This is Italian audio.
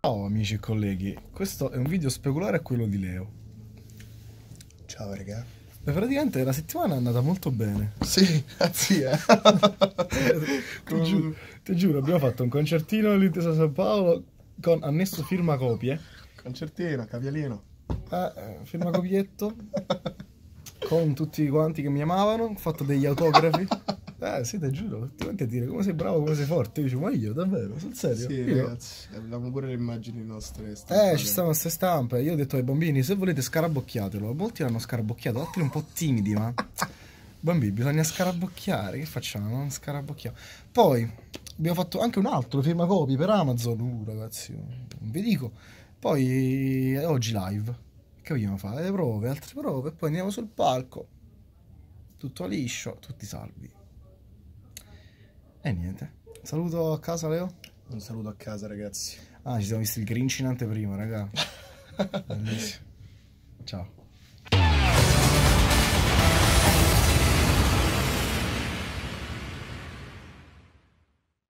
Ciao amici e colleghi, questo è un video speculare a quello di Leo. Ciao raga. Beh, praticamente la settimana è andata molto bene. Sì, anzi, ah, eh. ti, giuro, ti giuro, abbiamo fatto un concertino all'Intesa San Paolo con annesso firma copie. Concertino, cavialino. Ah, eh, firma copietto. con tutti quanti che mi amavano, ho fatto degli autografi. Eh, sì, te giuro, ti quanti a dire come sei bravo, come sei forte. Io dico, ma io davvero, sul serio? Sì, io? ragazzi, abbiamo pure le immagini nostre. Eh, stampate. Eh, ci stanno queste stampe. Io ho detto ai bambini, se volete scarabocchiatelo. Molti l'hanno scarabocchiato, altri un po' timidi, ma... Bambini, bisogna scarabocchiare, che facciamo? Non scarabocchiamo. Poi, abbiamo fatto anche un altro, firma copy per Amazon. Uh, ragazzi, non vi dico. Poi, oggi live che vogliamo fare? Le prove, altre prove, poi andiamo sul palco. Tutto liscio, tutti salvi. E niente. un Saluto a casa, Leo. Un saluto a casa, ragazzi. Ah, ci siamo visti il Grinch in anteprima, raga. Ciao.